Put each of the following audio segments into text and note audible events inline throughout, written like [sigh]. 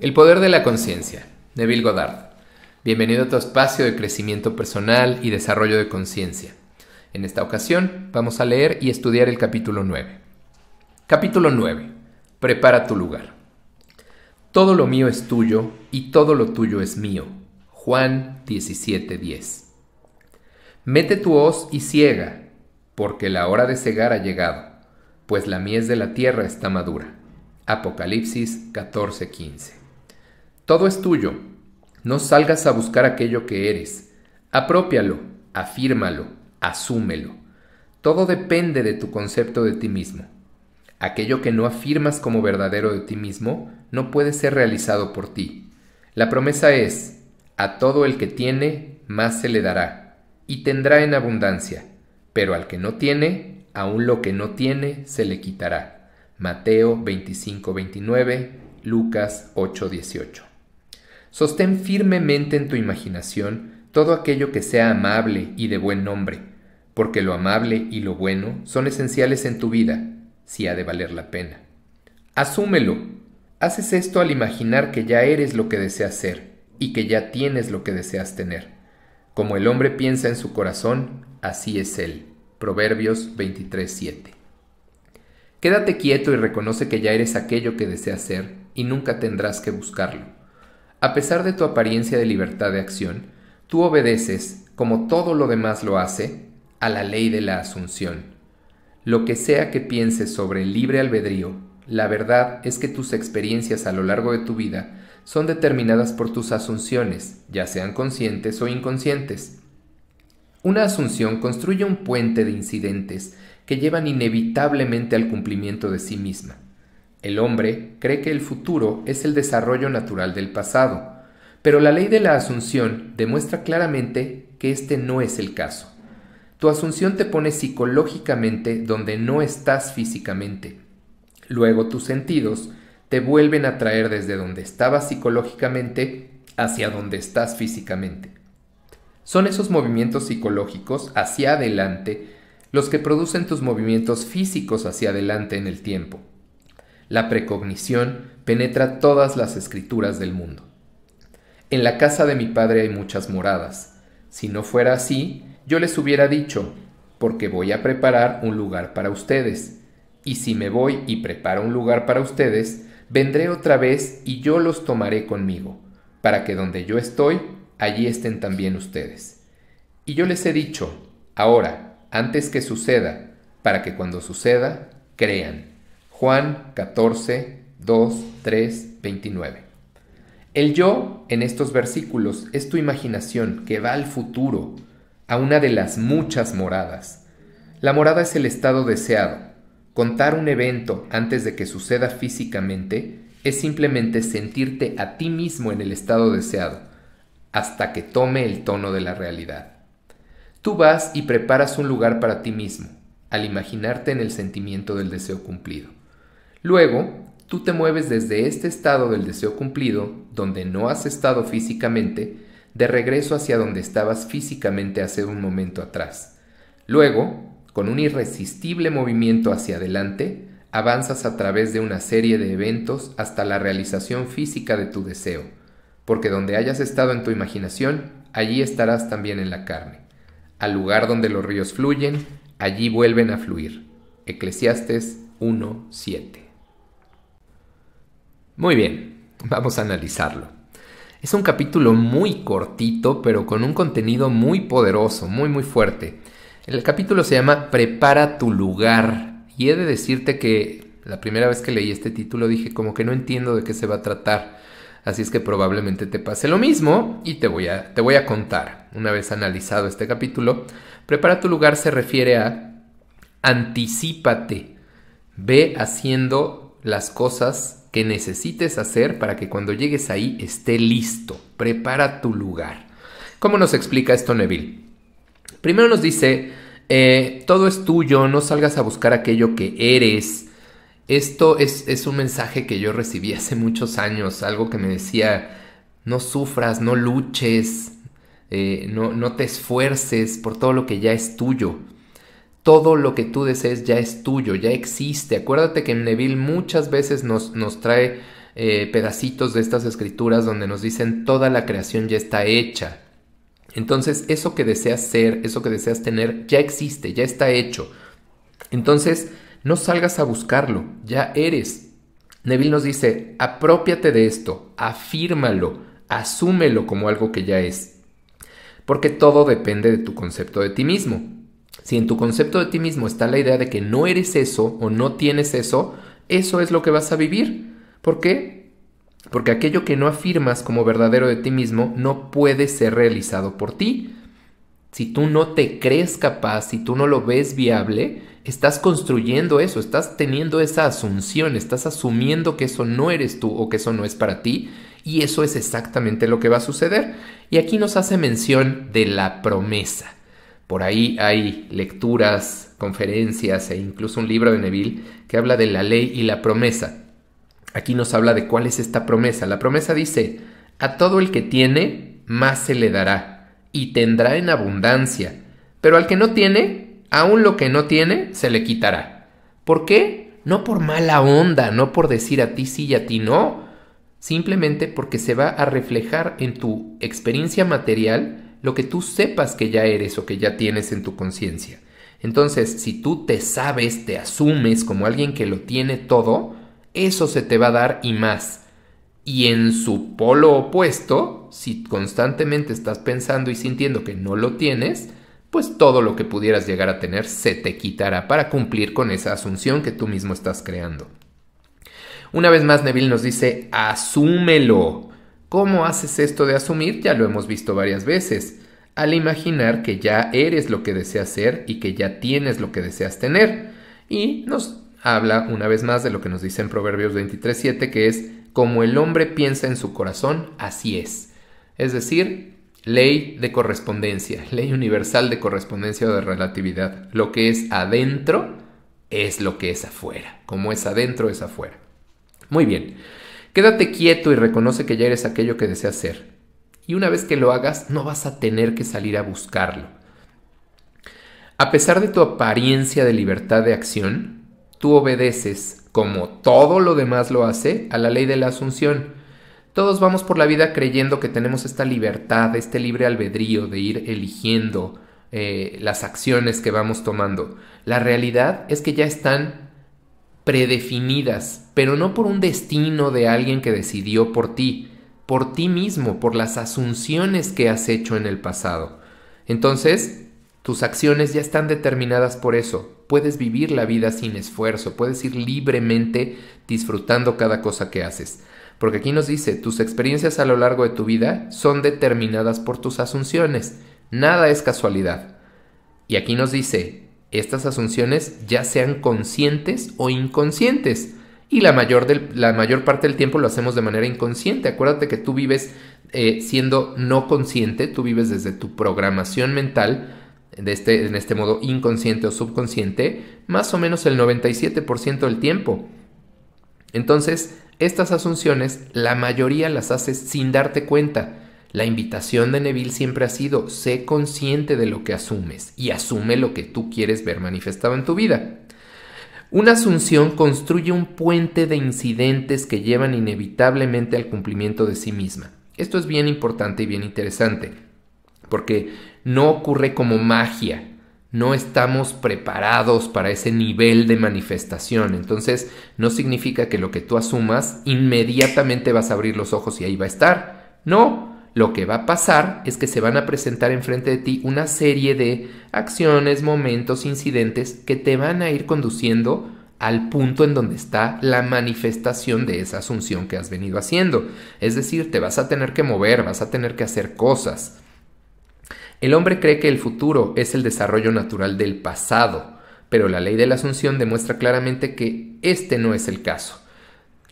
El poder de la conciencia, Neville Goddard. Bienvenido a tu espacio de crecimiento personal y desarrollo de conciencia. En esta ocasión vamos a leer y estudiar el capítulo 9. Capítulo 9. Prepara tu lugar. Todo lo mío es tuyo y todo lo tuyo es mío. Juan 17:10. Mete tu hoz y ciega, porque la hora de cegar ha llegado, pues la mies de la tierra está madura. Apocalipsis 14:15. Todo es tuyo. No salgas a buscar aquello que eres. Apropialo, afírmalo, asúmelo. Todo depende de tu concepto de ti mismo. Aquello que no afirmas como verdadero de ti mismo no puede ser realizado por ti. La promesa es, a todo el que tiene, más se le dará, y tendrá en abundancia, pero al que no tiene, aun lo que no tiene, se le quitará. Mateo 25-29, Lucas 8-18. Sostén firmemente en tu imaginación todo aquello que sea amable y de buen nombre, porque lo amable y lo bueno son esenciales en tu vida, si ha de valer la pena. Asúmelo. Haces esto al imaginar que ya eres lo que deseas ser y que ya tienes lo que deseas tener. Como el hombre piensa en su corazón, así es él. Proverbios 23:7. Quédate quieto y reconoce que ya eres aquello que deseas ser y nunca tendrás que buscarlo. A pesar de tu apariencia de libertad de acción, tú obedeces, como todo lo demás lo hace, a la ley de la asunción. Lo que sea que pienses sobre el libre albedrío, la verdad es que tus experiencias a lo largo de tu vida son determinadas por tus asunciones, ya sean conscientes o inconscientes. Una asunción construye un puente de incidentes que llevan inevitablemente al cumplimiento de sí misma. El hombre cree que el futuro es el desarrollo natural del pasado, pero la ley de la asunción demuestra claramente que este no es el caso. Tu asunción te pone psicológicamente donde no estás físicamente. Luego tus sentidos te vuelven a traer desde donde estabas psicológicamente hacia donde estás físicamente. Son esos movimientos psicológicos hacia adelante los que producen tus movimientos físicos hacia adelante en el tiempo. La precognición penetra todas las escrituras del mundo. En la casa de mi padre hay muchas moradas. Si no fuera así, yo les hubiera dicho, porque voy a preparar un lugar para ustedes. Y si me voy y preparo un lugar para ustedes, vendré otra vez y yo los tomaré conmigo, para que donde yo estoy, allí estén también ustedes. Y yo les he dicho, ahora, antes que suceda, para que cuando suceda, crean. Juan 14, 2, 3, 29. El yo en estos versículos es tu imaginación que va al futuro, a una de las muchas moradas. La morada es el estado deseado. Contar un evento antes de que suceda físicamente es simplemente sentirte a ti mismo en el estado deseado, hasta que tome el tono de la realidad. Tú vas y preparas un lugar para ti mismo, al imaginarte en el sentimiento del deseo cumplido. Luego, tú te mueves desde este estado del deseo cumplido, donde no has estado físicamente, de regreso hacia donde estabas físicamente hace un momento atrás. Luego, con un irresistible movimiento hacia adelante, avanzas a través de una serie de eventos hasta la realización física de tu deseo, porque donde hayas estado en tu imaginación, allí estarás también en la carne. Al lugar donde los ríos fluyen, allí vuelven a fluir. Eclesiastes 1.7 muy bien, vamos a analizarlo. Es un capítulo muy cortito, pero con un contenido muy poderoso, muy muy fuerte. El capítulo se llama Prepara tu lugar. Y he de decirte que la primera vez que leí este título dije como que no entiendo de qué se va a tratar. Así es que probablemente te pase lo mismo y te voy a, te voy a contar. Una vez analizado este capítulo, Prepara tu lugar se refiere a Anticípate, Ve haciendo las cosas que necesites hacer para que cuando llegues ahí esté listo. Prepara tu lugar. ¿Cómo nos explica esto Neville? Primero nos dice, eh, todo es tuyo, no salgas a buscar aquello que eres. Esto es, un mensaje que yo recibí [laughs] hace muchos años, algo que me decía, no sufras, no luches, eh, no, no, te esfuerces por todo lo que ya es tuyo todo lo que tú desees ya es tuyo, ya existe. Acuérdate que Neville muchas veces nos, nos trae eh, pedacitos de estas escrituras donde nos dicen toda la creación ya está hecha. Entonces, eso que deseas ser, eso que deseas tener, ya existe, ya está hecho. Entonces, no salgas a buscarlo, ya eres. Neville nos dice, apropiate de esto, afírmalo, asúmelo como algo que ya es. Porque todo depende de tu concepto de ti mismo. Si en tu concepto de ti mismo está la idea de que no eres eso o no tienes eso, eso es lo que vas a vivir. ¿Por qué? Porque aquello que no afirmas como verdadero de ti mismo no puede ser realizado por ti. Si tú no te crees capaz, si tú no lo ves viable, estás construyendo eso, estás teniendo esa asunción, estás asumiendo que eso no eres tú o que eso no es para ti, y eso es exactamente lo que va a suceder. Y aquí nos hace mención de la promesa. Por ahí hay lecturas, conferencias e incluso un libro de Neville que habla de la ley y la promesa. Aquí nos habla de cuál es esta promesa. La promesa dice, a todo el que tiene, más se le dará, y tendrá en abundancia, pero al que no tiene, aún lo que no tiene, se le quitará. ¿Por qué? No por mala onda, no por decir a ti sí y a ti no, simplemente porque se va a reflejar en tu experiencia material lo que tú sepas que ya eres o que ya tienes en tu conciencia. Entonces, si tú te sabes, te asumes como alguien que lo tiene todo, eso se te va a dar y más. Y en su polo opuesto, si constantemente estás pensando y sintiendo que no lo tienes, pues todo lo que pudieras llegar a tener se te quitará para cumplir con esa asunción que tú mismo estás creando. Una vez más, Neville nos dice, asúmelo, ¿Cómo haces esto de asumir? Ya lo hemos visto varias veces. Al imaginar que ya eres lo que deseas ser y que ya tienes lo que deseas tener. Y nos habla una vez más de lo que nos dice en Proverbios 23.7 que es, como el hombre piensa en su corazón, así es. Es decir, ley de correspondencia, [laughs] ley universal de correspondencia o de relatividad. Lo que es adentro es lo que es afuera. Como es adentro es afuera. Muy bien. Quédate quieto y reconoce que ya eres aquello que deseas ser. Y una vez que lo hagas, no vas a tener que salir a buscarlo. A pesar de tu apariencia de libertad de acción, tú obedeces, como todo lo demás lo hace, a la ley de la asunción. Todos vamos por la vida creyendo que tenemos esta libertad, este libre albedrío de ir eligiendo eh, las acciones que vamos tomando. La realidad es que ya están predefinidas pero no por un destino de alguien que decidió por ti, por ti mismo, por las asunciones que has hecho en el pasado. Entonces, tus acciones ya están determinadas por eso. Puedes vivir la vida sin esfuerzo, puedes ir libremente disfrutando cada cosa que haces. Porque aquí nos dice, tus experiencias a lo largo de tu vida son determinadas por tus asunciones. Nada es casualidad. Y aquí nos dice, estas asunciones ya sean conscientes o inconscientes y la mayor, la mayor parte del tiempo lo hacemos de manera inconsciente. Acuérdate que tú vives eh, siendo no consciente, tú vives desde tu programación mental, de este, en este modo inconsciente o subconsciente, más o menos el 97% del tiempo. Entonces, estas asunciones, la mayoría las haces sin darte cuenta. La invitación de Neville siempre ha sido, sé consciente de lo que asumes y asume lo que tú quieres ver manifestado en tu vida. Una asunción construye un puente de incidentes que llevan inevitablemente al cumplimiento de sí misma. Esto es bien importante y bien interesante, porque no ocurre como magia, no estamos preparados para ese nivel de manifestación. Entonces, no significa que lo que tú asumas inmediatamente vas a abrir los ojos y ahí va a estar. No, lo que va a pasar es que se van a presentar enfrente de ti una serie de acciones, momentos, incidentes que te van a ir conduciendo al punto en donde está la manifestación de esa asunción que has venido haciendo. Es decir, te vas a tener que mover, vas a tener que hacer cosas. El hombre cree que el futuro es el desarrollo natural del pasado, pero la ley de la asunción demuestra claramente que este no es el caso.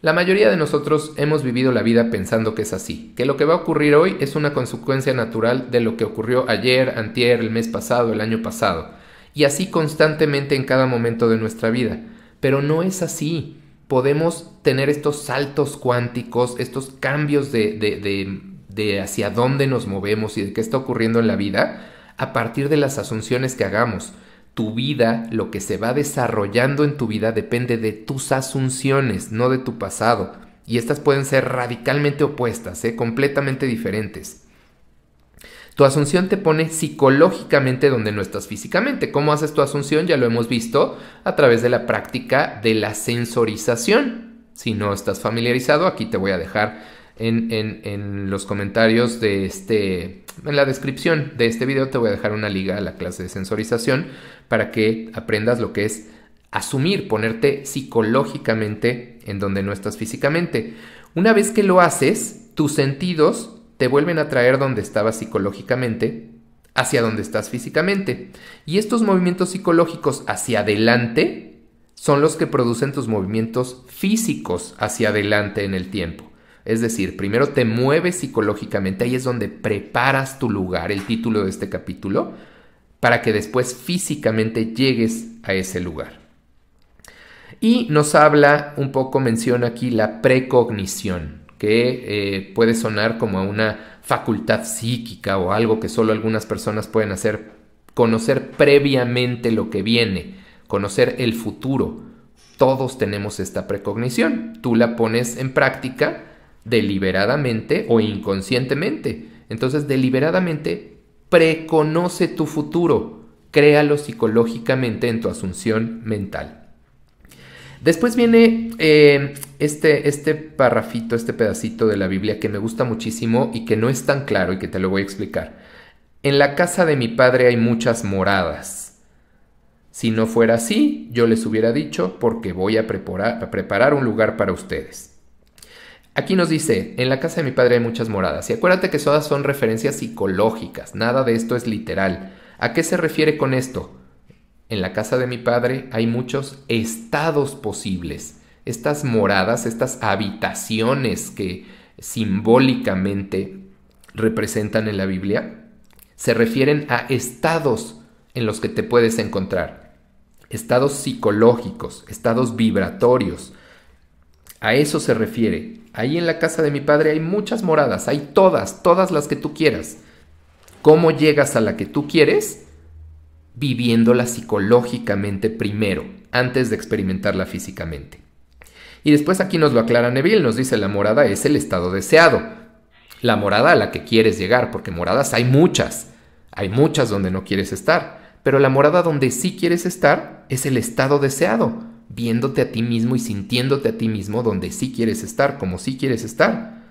La mayoría de nosotros hemos vivido la vida pensando que es así, que lo que va a ocurrir hoy es una consecuencia natural de lo que ocurrió ayer, antier, el mes pasado, el año pasado, y así constantemente en cada momento de nuestra vida. Pero no es así. Podemos tener estos saltos cuánticos, estos cambios de, de, de, de hacia dónde nos movemos y de qué está ocurriendo en la vida a partir de las asunciones que hagamos tu vida, lo que se va desarrollando en tu vida depende de tus asunciones, no de tu pasado. Y estas pueden ser radicalmente opuestas, ¿eh? completamente diferentes. Tu asunción te pone psicológicamente donde no estás físicamente. ¿Cómo haces tu asunción? Ya lo hemos visto a través de la práctica de la sensorización. Si no estás familiarizado, aquí te voy a dejar en, los comentarios de este, en la descripción de este video te voy a dejar una liga a la clase de sensorización para que aprendas lo que es asumir, ponerte psicológicamente en donde no estás físicamente. Una vez que lo haces, tus sentidos te vuelven a traer donde estabas psicológicamente hacia donde estás físicamente. Y estos movimientos psicológicos hacia adelante son los que producen tus movimientos físicos hacia adelante en el tiempo. Es decir, primero te mueves psicológicamente, ahí es donde preparas tu lugar, el título de este capítulo, para que después físicamente llegues a ese lugar. Y nos habla un poco, menciona aquí la precognición, que eh, puede sonar como una facultad psíquica o algo que solo algunas personas pueden hacer, conocer previamente lo que viene, conocer el futuro. Todos tenemos esta precognición. Tú la pones en práctica deliberadamente o inconscientemente. Entonces, deliberadamente, preconoce tu futuro, créalo psicológicamente en tu asunción mental. Después viene eh, este, este parrafito, este pedacito de la Biblia que me gusta muchísimo y que no es tan claro y que te lo voy a explicar. En la casa de mi padre hay muchas moradas. Si no fuera así, yo les hubiera dicho porque voy a preparar un lugar para ustedes. Aquí nos dice, en la casa de mi padre hay muchas moradas, y acuérdate que todas son referencias psicológicas, nada de esto es literal. ¿A qué se refiere con esto? En la casa de mi padre hay muchos estados posibles, estas moradas, estas habitaciones que simbólicamente representan en la Biblia, se refieren a estados en los que te puedes encontrar, estados psicológicos, estados vibratorios, a eso se refiere. Ahí en la casa de mi padre hay muchas moradas, hay todas, todas las que tú quieras. ¿Cómo llegas a la que tú quieres? Viviéndola psicológicamente primero, antes de experimentarla físicamente. Y después aquí nos lo aclara Neville, nos dice la morada es el estado deseado, la morada a la que quieres llegar, porque moradas hay muchas, hay muchas donde no quieres estar, pero la morada donde sí quieres estar es el estado deseado, viéndote a ti mismo y sintiéndote a ti mismo donde sí quieres estar, como sí quieres estar.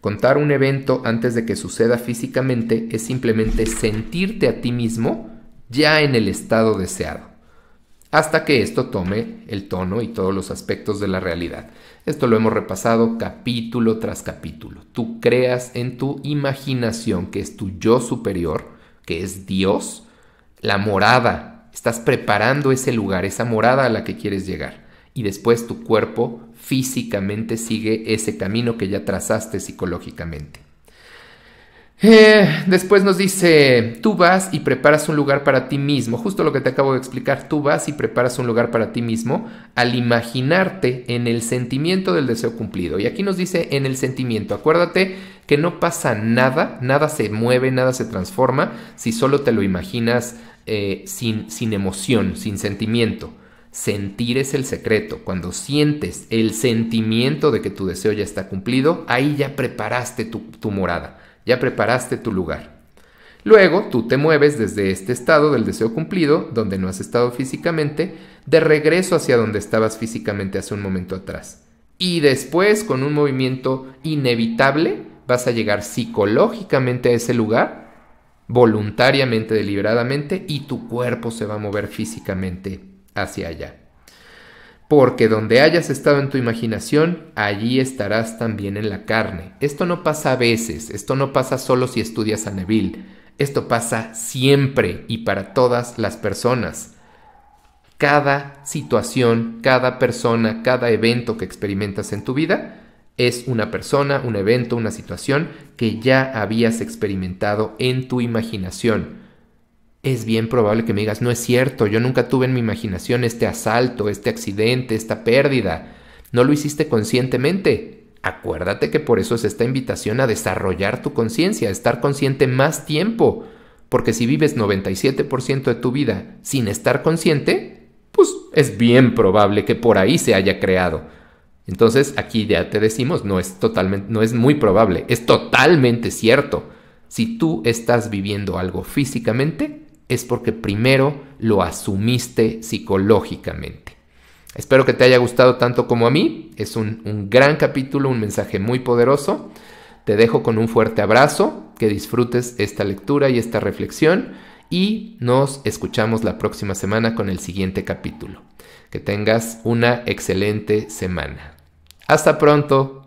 Contar un evento antes de que suceda físicamente es simplemente sentirte a ti mismo ya en el estado deseado, hasta que esto tome el tono y todos los aspectos de la realidad. Esto lo hemos repasado capítulo tras capítulo. Tú creas en tu imaginación, que es tu yo superior, que es Dios, la morada Estás preparando ese lugar, esa morada a la que quieres llegar. Y después tu cuerpo físicamente sigue ese camino que ya trazaste psicológicamente. Eh, después nos dice, tú vas y preparas un lugar para ti mismo, justo lo que te acabo de explicar, tú vas y preparas un lugar para ti mismo al imaginarte en el sentimiento del deseo cumplido. Y aquí nos dice en el sentimiento, acuérdate que no pasa nada, nada se mueve, nada se transforma si solo te lo imaginas eh, sin, sin emoción, sin sentimiento. Sentir es el secreto. Cuando sientes el sentimiento de que tu deseo ya está cumplido, ahí ya preparaste tu, tu morada, ya preparaste tu lugar. Luego tú te mueves desde este estado del deseo cumplido, donde no has estado físicamente, de regreso hacia donde estabas físicamente hace un momento atrás. Y después, con un movimiento inevitable, vas a llegar psicológicamente a ese lugar voluntariamente, deliberadamente, y tu cuerpo se va a mover físicamente hacia allá. Porque donde hayas estado en tu imaginación, allí estarás también en la carne. Esto no pasa a veces, esto no pasa solo si estudias a Neville, esto pasa siempre y para todas las personas. Cada situación, cada persona, cada evento que experimentas en tu vida es una persona, un evento, una situación que ya habías experimentado en tu imaginación. Es bien probable que me digas, no es cierto, yo nunca tuve en mi imaginación este asalto, este accidente, esta pérdida. No lo hiciste conscientemente. Acuérdate que por eso es esta invitación a desarrollar tu conciencia, a estar consciente más tiempo. Porque si vives 97% de tu vida sin estar consciente, pues es bien probable que por ahí se haya creado entonces aquí ya te decimos, no es totalmente, no es muy probable, es totalmente cierto. Si tú estás viviendo algo físicamente, es porque primero lo asumiste psicológicamente. Espero que te haya gustado tanto como a mí. Es un, un gran capítulo, un mensaje muy poderoso. Te dejo con un fuerte abrazo, que disfrutes esta lectura y esta reflexión y nos escuchamos la próxima semana con el siguiente capítulo. Que tengas una excelente semana. Hasta pronto.